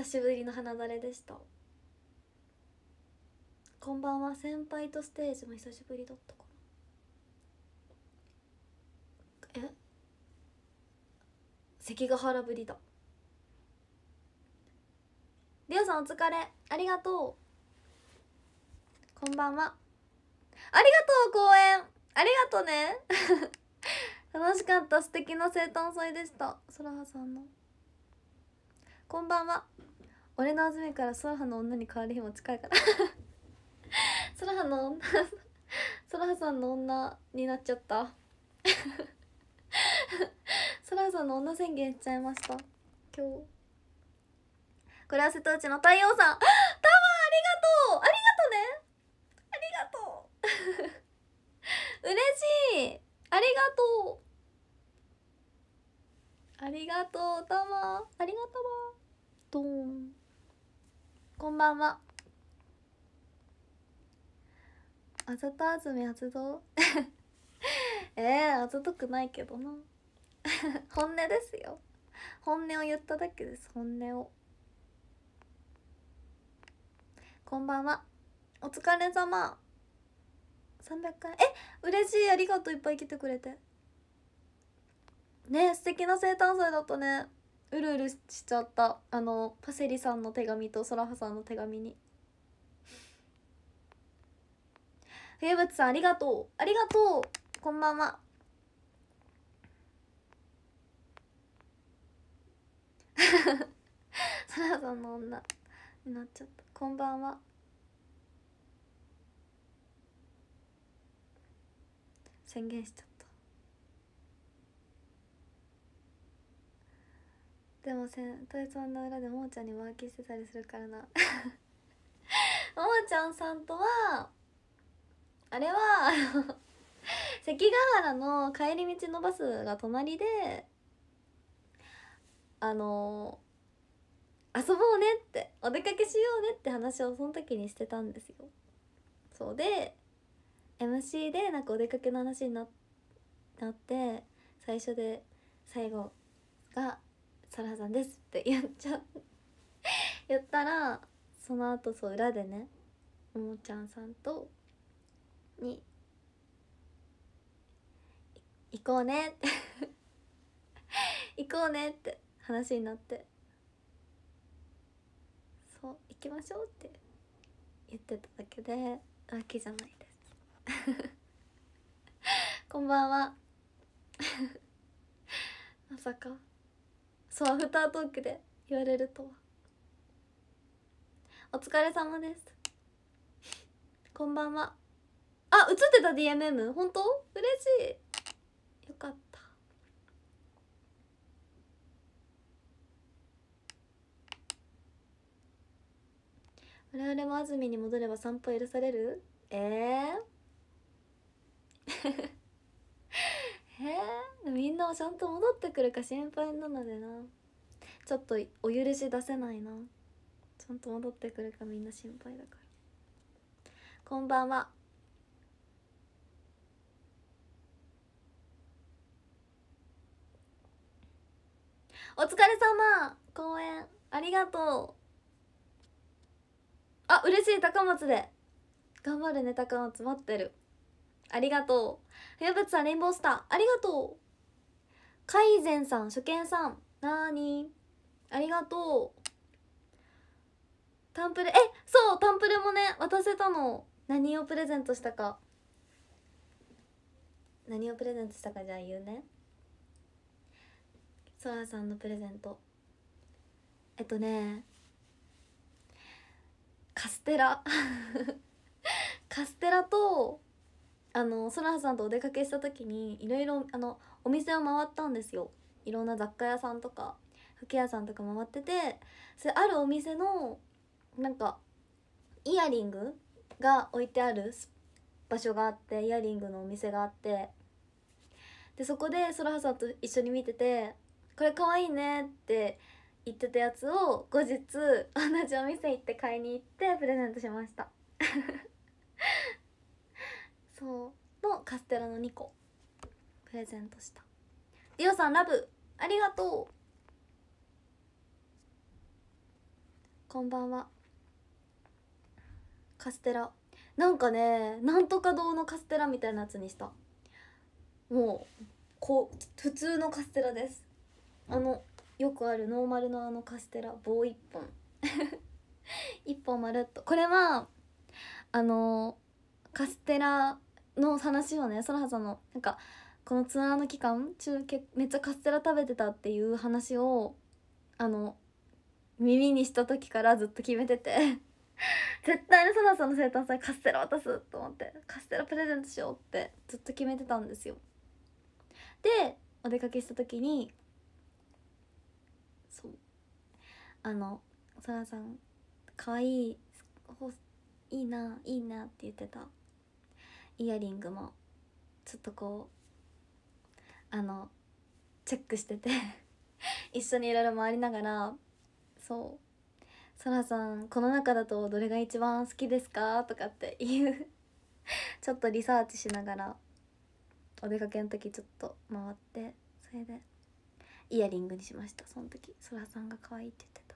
久しぶりの花だれでしたこんばんは先輩とステージも久しぶりだったかなえ関ヶ原ぶりだりょうさんお疲れありがとうこんばんはありがとう公演ありがとうね 楽しかった素敵な生誕祭でしたそらはさんのこんばんは俺の集めからソラハの女に変わる日も近いから ソラハの女ソラハさんの女になっちゃった ソラハさんの女宣言しちゃいました今日これは瀬戸内の太陽さんタワーありがとうありがとうねありがとう 嬉しいありがとうありがとうたまありがとうドーンこんばんはあざとあずみあずえ えー、あざとくないけどな 本音ですよ本音を言っただけです本音をこんばんはお疲れ様三百回え嬉しいありがとういっぱい来てくれてね素敵な生誕祭だったねうるうるしちゃったあのパセリさんの手紙とソラハさんの手紙に冬渕さんありがとうありがとうこんばんは ソラハさんの女になっちゃったこんばんは宣言しちゃったでもせんトイツワんの裏でももちゃんに浮気してたりするからな ももちゃんさんとはあれは 関ヶ原の帰り道のバスが隣であの遊ぼうねってお出かけしようねって話をその時にしてたんですよそうで MC でなんかお出かけの話になって最初で最後が「そらさんです」って言っちゃう言 ったらその後そう裏でねももちゃんさんとに「行こうね」って 行こうねって話になってそう行きましょうって言ってただけで浮気じゃないです こんばんはまさかそうアフタートークで言われるとはお疲れ様ですこんばんはあ映ってた DMM 本当嬉しいよかった我々も安住に戻れば散歩許されるええー えみんなちゃんと戻ってくるか心配なのでなちょっとお許し出せないなちゃんと戻ってくるかみんな心配だからこんばんはお疲れ様公演ありがとうあ嬉しい高松で頑張るね高松待ってるありがとう。ふやぶつさん、レインボースター、ありがとう。カイゼンさん、初見さん、なーにありがとう。タンプレ、え、そう、タンプレもね、渡せたの。何をプレゼントしたか。何をプレゼントしたかじゃあ言うね。ソラさんのプレゼント。えっとね、カステラ カステラとあのそらはさんとお出かけした時にいろいろお店を回ったんですよいろんな雑貨屋さんとか服屋さんとか回っててそれあるお店のなんかイヤリングが置いてある場所があってイヤリングのお店があってでそこでそらはさんと一緒に見てて「これかわいいね」って言ってたやつを後日同じお店行って買いに行ってプレゼントしましたそうのカステラの2個プレゼントしたリオさんラブありがとうこんばんはカステラなんかねなんとか堂のカステラみたいなやつにしたもうこう普通のカステラですあのよくあるノーマルのあのカステラ棒1本1 本まるっとこれはあのカステラの話をねそらはさんのなんかこのツアーの期間中めっちゃカステラ食べてたっていう話をあの耳にした時からずっと決めてて 絶対にそらさんの生誕祭カステラ渡すと思ってカステラプレゼントしようってずっと決めてたんですよでお出かけした時にそうあのそらさんかわいいいいないいなって言ってたイヤリングもちょっとこうあのチェックしてて 一緒にいろいろ回りながらそう「そらさんこの中だとどれが一番好きですか?」とかっていう ちょっとリサーチしながらお出かけの時ちょっと回ってそれでイヤリングにしましたその時そらさんが可愛いって言ってた。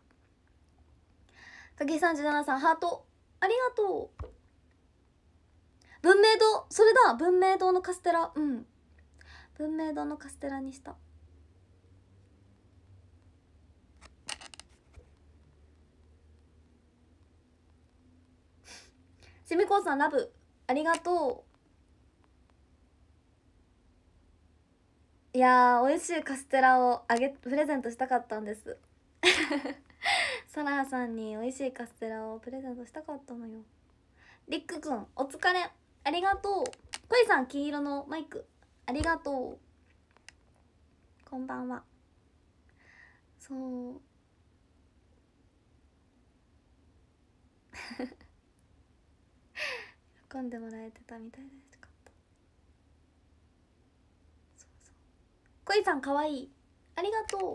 影さん17さんハートありがとう文明堂それだ文明堂のカステラうん文明堂のカステラにしたしみこうさんラブありがとういやー美味しいカステラをあげプレゼントしたかったんです ソラーさんに美味しいカステラをプレゼントしたかったのよりっくんお疲れありがとうこいさん黄色のマイクありがとうこんばんはそう 喜んでもらえてたみたいですかこいさんかわいいありがとう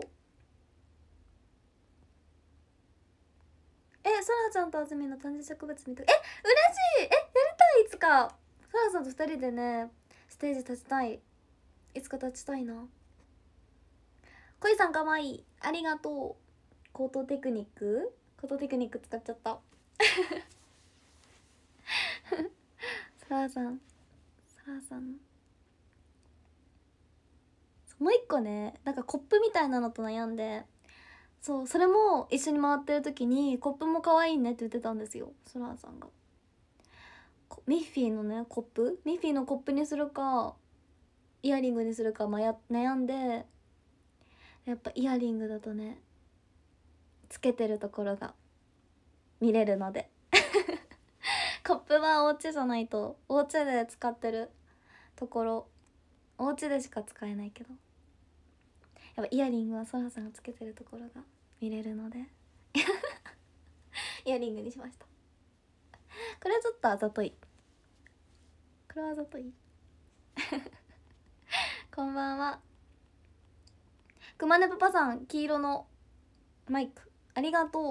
えそらちゃんとあずみの誕生植物見たえ嬉しいえやりたいいつか佐原さんと二人でねステージ立ちたいいつか立ちたいな恋さんかわいいありがとうコートテクニックコートテクニック使っちゃった サラさんサラさんもう一個ねなんかコップみたいなのと悩んでそうそれも一緒に回ってる時にコップも可愛いねって言ってたんですよソラーさんがミッフィーのねコップミッフィーのコップにするかイヤリングにするか迷悩んでやっぱイヤリングだとねつけてるところが見れるので コップはお家じゃないとお家で使ってるところお家でしか使えないけどやっぱイヤリングはそらさんがつけてるところが見れるので イヤリングにしました これはちょっとあざといこれはあざとい こんばんはくまねパパさん黄色のマイクありがとう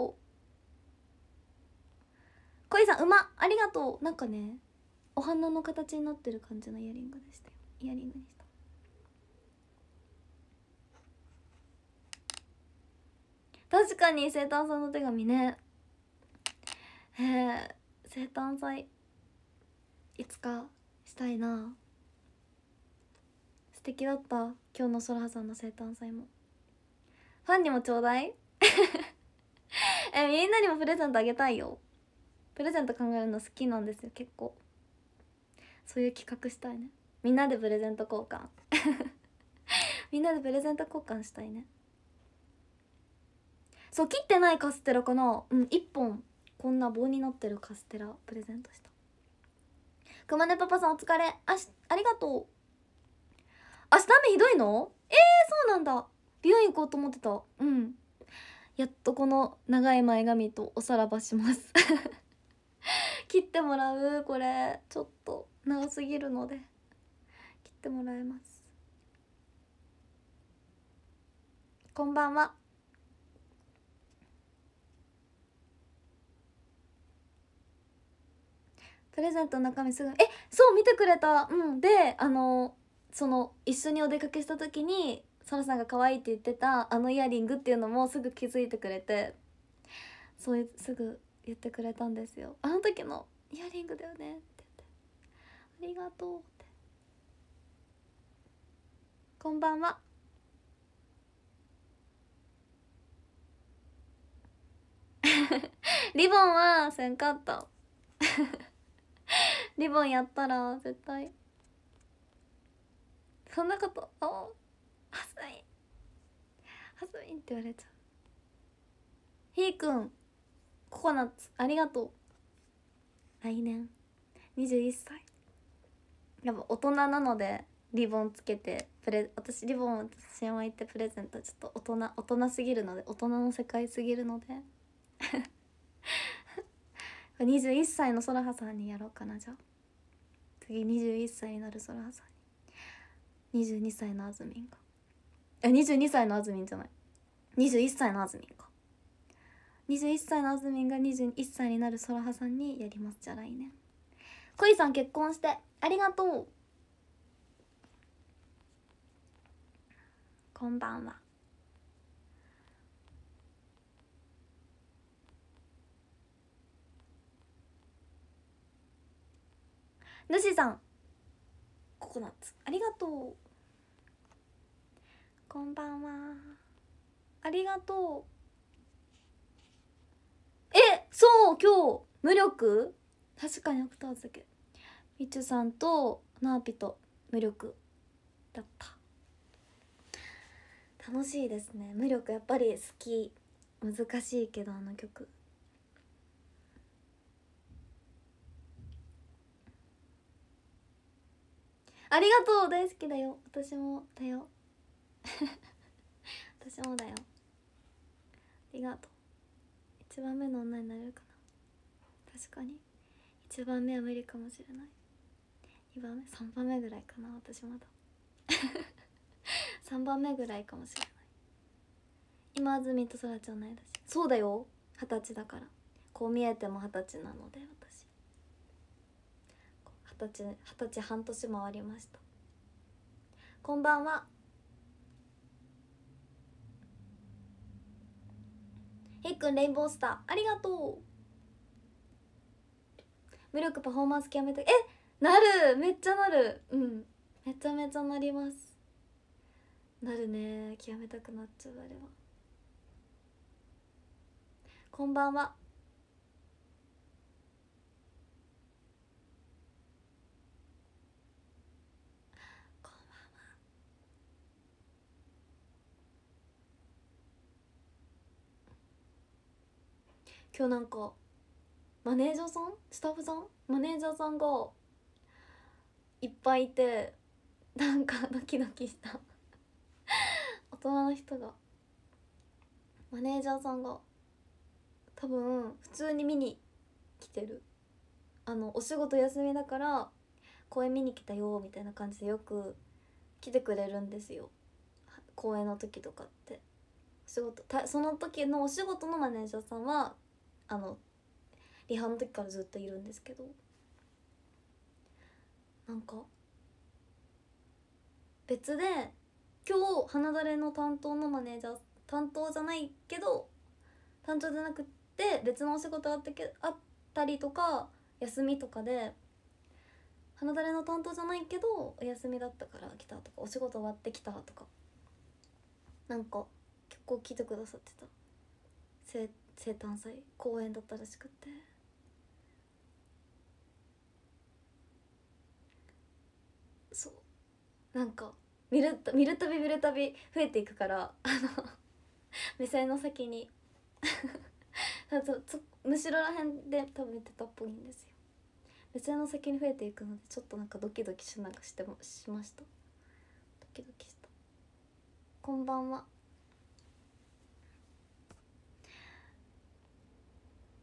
こいさん馬ありがとうなんかねお花の形になってる感じのイヤリングでしたよイヤリングにした確かに生誕さんの手紙ねへえ生誕祭いつかしたいな素敵だった今日のそらはさんの生誕祭もファンにもちょうだい えみんなにもプレゼントあげたいよプレゼント考えるの好きなんですよ結構そういう企画したいねみんなでプレゼント交換 みんなでプレゼント交換したいねそう切ってないカステラかなうん1本こんな棒になってるカステラプレゼントした熊根パパさんお疲れあしありがとう明日雨ひどいのえー、そうなんだ美容院行こうと思ってたうんやっとこの長い前髪とおさらばします 切ってもらうこれちょっと長すぎるので切ってもらいますこんばんはプレゼントの中身すぐえそう見てくれたうんであのその一緒にお出かけした時にサラさんが可愛いって言ってたあのイヤリングっていうのもすぐ気づいてくれてそうすぐ言ってくれたんですよあの時のイヤリングだよねって言ってありがとうってこんばんは リボンはせんかったリボンやったら絶対そんなことおはすみはすみって言われちゃうひーくんココナッツありがとう来年21歳やっぱ大人なのでリボンつけてプレ私リボンを試合行ってプレゼントちょっと大人大人すぎるので大人の世界すぎるので21歳のソラハさんにやろうかなじゃあ次21歳になるソラハさんに22歳のあずみんかえ22歳のあずみんじゃない21歳のあずみんか21歳のあずみんが21歳になるソラハさんにやりますじゃ来年こいさん結婚してありがとうこんばんはぬしさんココナッツありがとうこんばんはありがとうえそう今日無力確かにオクターズだけみちゅさんとナーピと無力だった楽しいですね無力やっぱり好き難しいけどあの曲ありがとう大好きだよ私もだよ 私もだよありがとう1番目の女になれるかな確かに1番目は無理かもしれない2番目3番目ぐらいかな私まだ3 番目ぐらいかもしれない今安住とそらちゃんないだしそうだよ二十歳だからこう見えても二十歳なので私二十歳二十歳半年回りましたこんばんはへいくんレインボースターありがとう無力パフォーマンス極めてえなるめっちゃなるうんめちゃめちゃなりますなるね極めたくなっちゃうあれはこんばんは今日なんかマネージャーさんスタッフさんマネージャーさんがいっぱいいてなんかドキドキした大人の人がマネージャーさんが多分普通に見に来てるあのお仕事休みだから公演見に来たよみたいな感じでよく来てくれるんですよ公演の時とかって仕事その時のお仕事のマネージャーさんはあのリハの時からずっといるんですけどなんか別で今日花だれの担当のマネージャー担当じゃないけど担当じゃなくって別のお仕事あったけあったりとか休みとかで花だれの担当じゃないけどお休みだったから来たとかお仕事終わってきたとかなんか結構聞いてくださってた生生誕祭公演だったらしくってそうなんか見る見るたび見るたび増えていくからあの 目線の先に むしろらへんで多分てたっぽいんですよ目線の先に増えていくのでちょっとなんかドキドキしなかしてもしましたドキドキしたこんばんは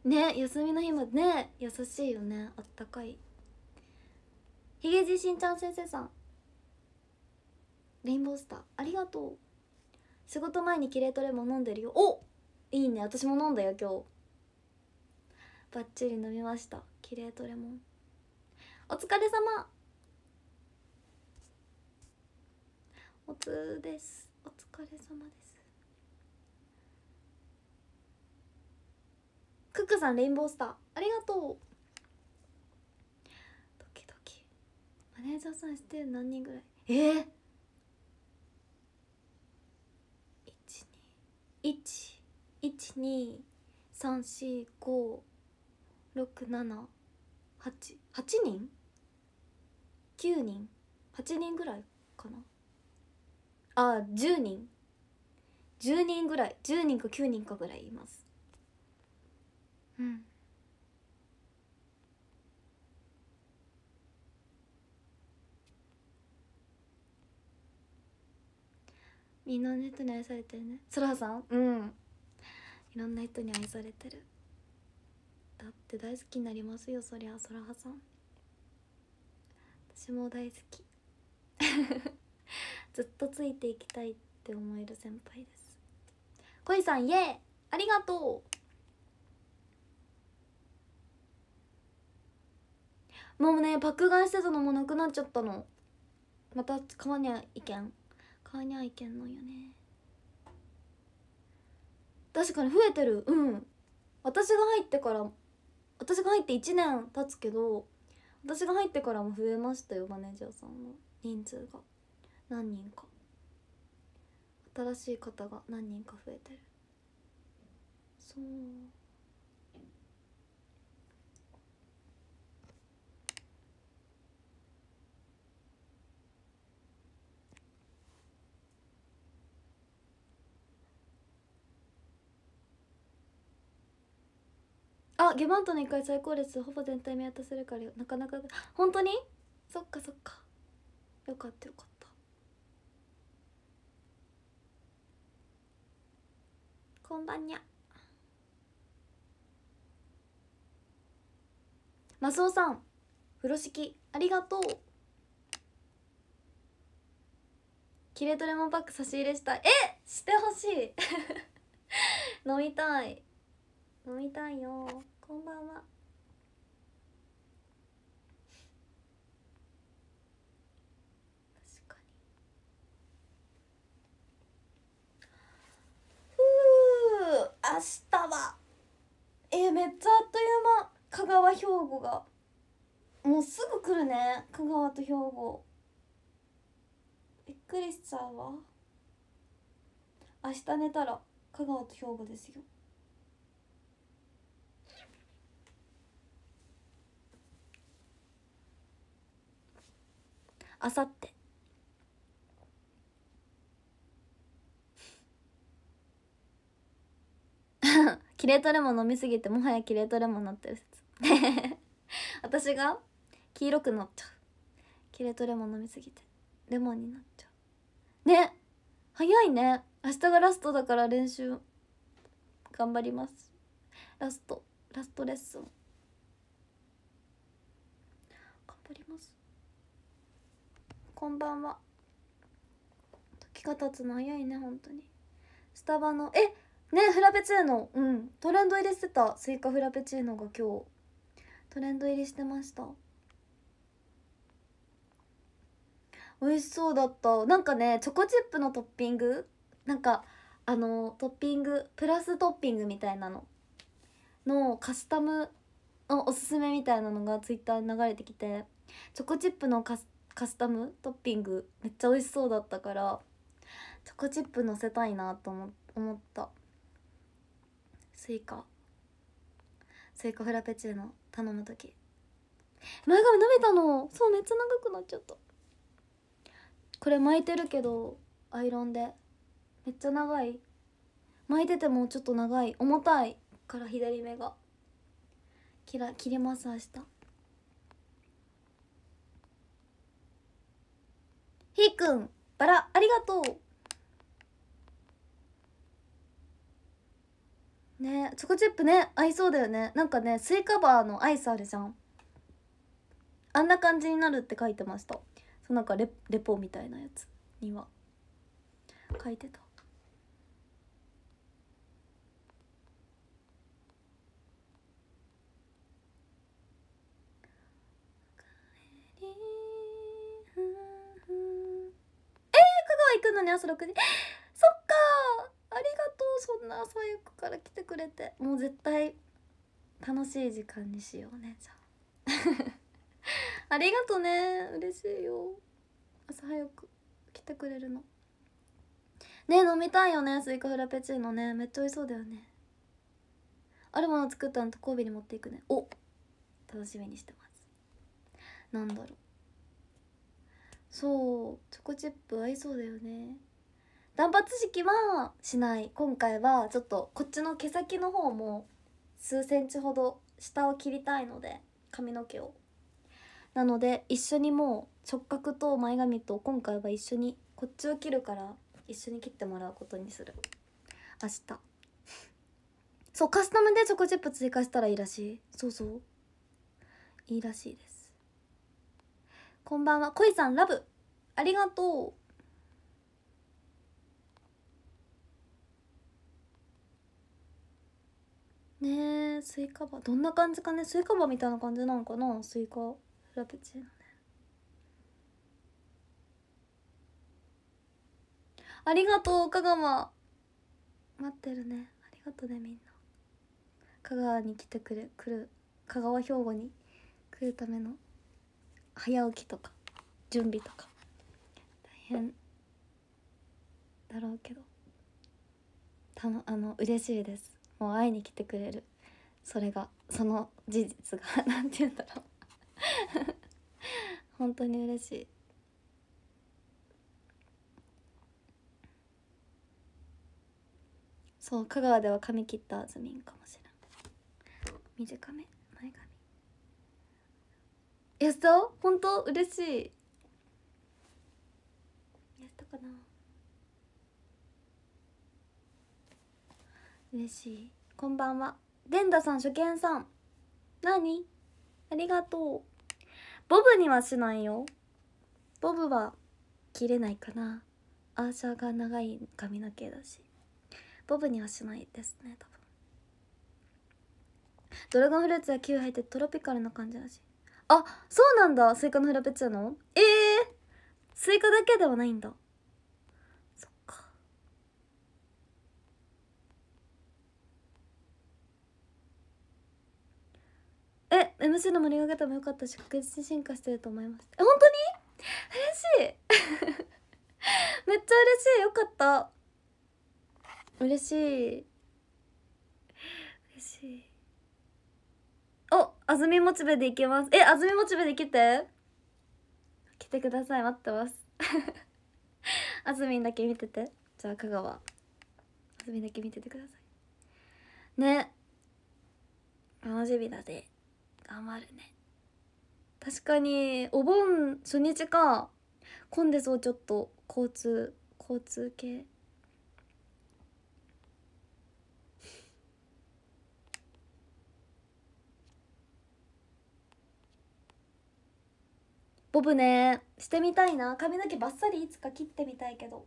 ね休みの日もね優しいよねあったかいひげじしんちゃん先生さんレインボースターありがとう仕事前にキレートレモン飲んでるよおいいね私も飲んだよ今日バッチリ飲みましたキレートレモンお疲れ様おつですお疲れ様ですクックさんレインボースターありがとうドキドキマネージャーさんして何人ぐらいえっ、ー、12123456788人 ?9 人8人ぐらいかなあ10人10人ぐらい10人か9人かぐらいいますうんみんなトに愛されてるねそらさんうんいろんな人に愛されてるだって大好きになりますよそりゃそらはさん私も大好き ずっとついていきたいって思える先輩です恋さんイエーありがとうもうね爆買いしてたのもなくなっちゃったのまた買わにゃいけん買わにゃいけんのよね確かに増えてるうん私が入ってから私が入って1年経つけど私が入ってからも増えましたよマネージャーさんの人数が何人か新しい方が何人か増えてるそうあゲバントの1回最高列ほぼ全体見渡せるからなかなか本当にそっかそっかよかったよかったこんばんにゃマスオさん風呂敷ありがとうキレートレモンパック差し入れしたいえしてほしい 飲みたい飲みたいよこんばんは確かにふう明日はえー、めっちゃあっという間香川兵庫がもうすぐ来るね香川と兵庫びっくりしちゃうわ明日寝たら香川と兵庫ですよあさってキレートレモン飲みすぎてもはやキレートレモンなってる説 私が黄色くなっちゃうキレートレモン飲みすぎてレモンになっちゃうね早いね明日がラストだから練習頑張りますラストラストレッスンこんばんは時が経つの早いね本当にスタバのえねフラペチーノうんトレンド入りしてたスイカフラペチーノが今日トレンド入りしてました美味しそうだったなんかねチョコチップのトッピングなんかあのトッピングプラストッピングみたいなののカスタムのおすすめみたいなのがツイッターに流れてきてチョコチップのカスカスタムトッピングめっちゃ美味しそうだったからチョコチップのせたいなと思ったスイカスイカフラペチーノ頼む時前髪伸びたのそうめっちゃ長くなっちゃったこれ巻いてるけどアイロンでめっちゃ長い巻いててもちょっと長い重たいから左目が切ら切ります明日ひーくん、バラ、ありがとう。ねチョコチップね、合いそうだよね。なんかね、スイカバーのアイスあるじゃん。あんな感じになるって書いてました。そうなんかレレポみたいなやつには書いてた。くんのね朝6時そっかありがとうそんな朝早くから来てくれてもう絶対楽しい時間にしようねじゃあ ありがとね嬉しいよ朝早く来てくれるのね飲みたいよねスイカフラペチーノねめっちゃ美味しそうだよねあるもの作ったのと交尾に持っていくねお楽しみにしてますなんだろうそうチョコチップ合いそうだよね断髪式はしない今回はちょっとこっちの毛先の方も数センチほど下を切りたいので髪の毛をなので一緒にもう直角と前髪と今回は一緒にこっちを切るから一緒に切ってもらうことにする明日そうカスタムでチョコチップ追加したらいいらしいそうそういいらしいですこんばんはこいさんラブありがとうねえスイカバどんな感じかねスイカバみたいな感じなのかなスイカラペチーノねありがとう香川待ってるねありがとうねみんな香川に来てくれ来る香川兵庫に来るための早起きとか準備とか大変だろうけどたのあの嬉しいですもう会いに来てくれるそれがその事実が何 て言うんだろう 本当に嬉しいそう香川では髪切ったずみんかもしれない短めやった本当嬉しいやったかな嬉しいこんばんはデンダさん初見さん何ありがとうボブにはしないよボブは切れないかなアーシャーが長い髪の毛だしボブにはしないですね多分ドラゴンフルーツは9入ってトロピカルな感じだしあそうなんだスイカのフラペチーノええー、スイカだけではないんだそっかえ MC の盛り上げても良かったし確実に進化してると思いますえ本当に嬉しい めっちゃ嬉しいよかった嬉しい嬉しい安住モチベで行けますえ安住モチベで来て来てください待ってます あずみだけ見ててじゃあ香川あずみだけ見ててくださいね楽しみだぜ頑張るね確かにお盆初日か混んでそうちょっと交通交通系ボブねしてみたいな髪の毛バッサリいつか切ってみたいけど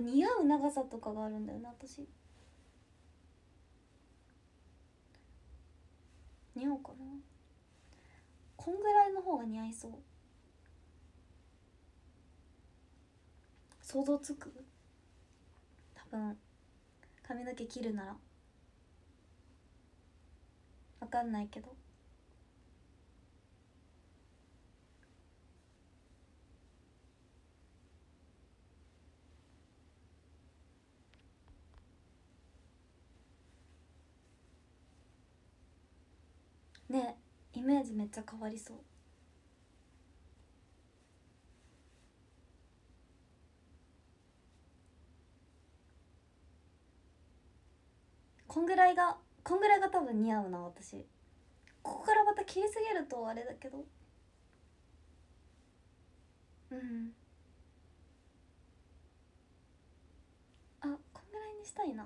似合う長さとかがあるんだよな私似合うかなこんぐらいの方が似合いそう想像つく多分髪の毛切るなら分かんないけどメージめっちゃ変わりそうこんぐらいがこんぐらいが多分似合うな私ここからまた切りすぎるとあれだけどうんあこんぐらいにしたいな